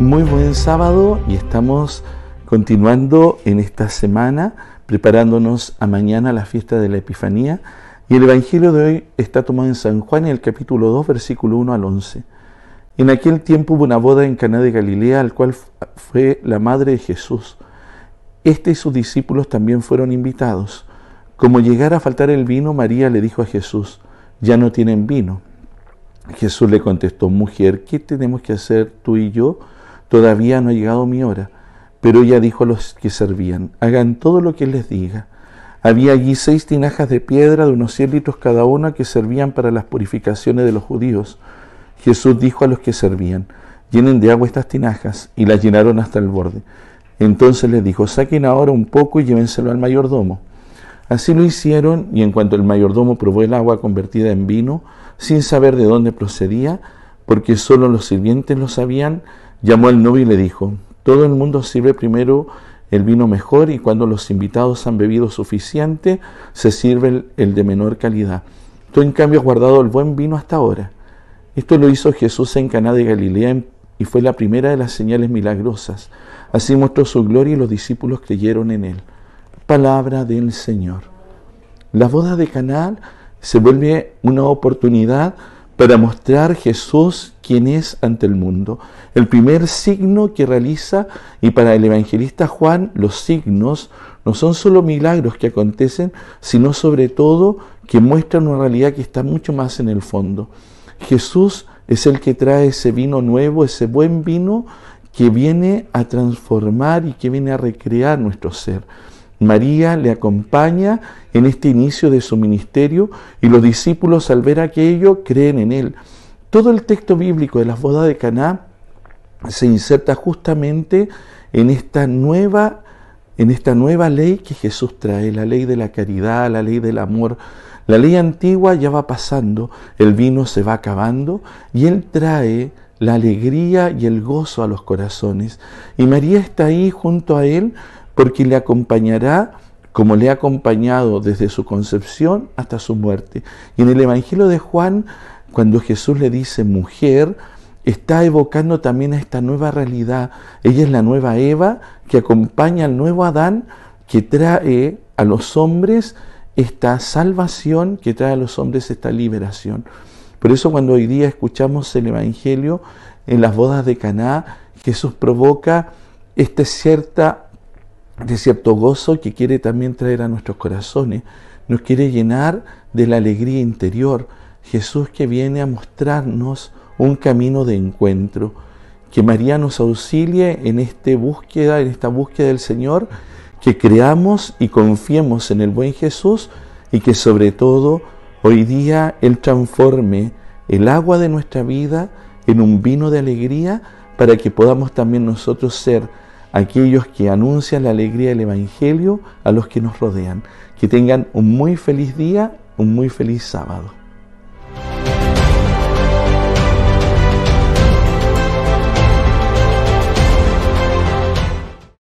Muy buen sábado y estamos continuando en esta semana preparándonos a mañana la fiesta de la Epifanía y el Evangelio de hoy está tomado en San Juan en el capítulo 2 versículo 1 al 11. En aquel tiempo hubo una boda en Caná de Galilea al cual fue la madre de Jesús. Este y sus discípulos también fueron invitados. Como llegara a faltar el vino, María le dijo a Jesús, ya no tienen vino. Jesús le contestó, mujer, ¿qué tenemos que hacer tú y yo? todavía no ha llegado mi hora. Pero ella dijo a los que servían, hagan todo lo que les diga. Había allí seis tinajas de piedra de unos cien litros cada una que servían para las purificaciones de los judíos. Jesús dijo a los que servían, llenen de agua estas tinajas, y las llenaron hasta el borde. Entonces les dijo, saquen ahora un poco y llévenselo al mayordomo. Así lo hicieron, y en cuanto el mayordomo probó el agua convertida en vino, sin saber de dónde procedía, porque solo los sirvientes lo sabían, Llamó al novio y le dijo, todo el mundo sirve primero el vino mejor y cuando los invitados han bebido suficiente, se sirve el, de menor calidad. Tú en cambio has guardado el buen vino hasta ahora. Esto lo hizo Jesús en Caná de Galilea y fue la primera de las señales milagrosas. Así mostró su gloria y los discípulos creyeron en él. Palabra del Señor. La boda de Caná se vuelve una oportunidad para mostrar Jesús quien es ante el mundo. El primer signo que realiza, y para el evangelista Juan, los signos no son solo milagros que acontecen, sino sobre todo que muestran una realidad que está mucho más en el fondo. Jesús es el que trae ese vino nuevo, ese buen vino que viene a transformar y que viene a recrear nuestro ser. María le acompaña en este inicio de su ministerio y los discípulos al ver aquello creen en él. Todo el texto bíblico de las bodas de Caná se inserta justamente en esta nueva en esta nueva ley que Jesús trae, la ley de la caridad, la ley del amor. La ley antigua ya va pasando, el vino se va acabando y él trae la alegría y el gozo a los corazones. Y María está ahí junto a él porque le acompañará como le ha acompañado desde su concepción hasta su muerte. Y en el Evangelio de Juan, cuando Jesús le dice mujer, está evocando también a esta nueva realidad. Ella es la nueva Eva que acompaña al nuevo Adán, que trae a los hombres esta salvación, que trae a los hombres esta liberación. Por eso cuando hoy día escuchamos el Evangelio en las bodas de Caná, Jesús provoca esta cierta de cierto gozo que quiere también traer a nuestros corazones, nos quiere llenar de la alegría interior. Jesús que viene a mostrarnos un camino de encuentro, que María nos auxilie en esta búsqueda, en esta búsqueda del Señor, que creamos y confiemos en el buen Jesús y que sobre todo hoy día Él transforme el agua de nuestra vida en un vino de alegría para que podamos también nosotros ser aquellos que anuncian la alegría del Evangelio a los que nos rodean. Que tengan un muy feliz día, un muy feliz sábado.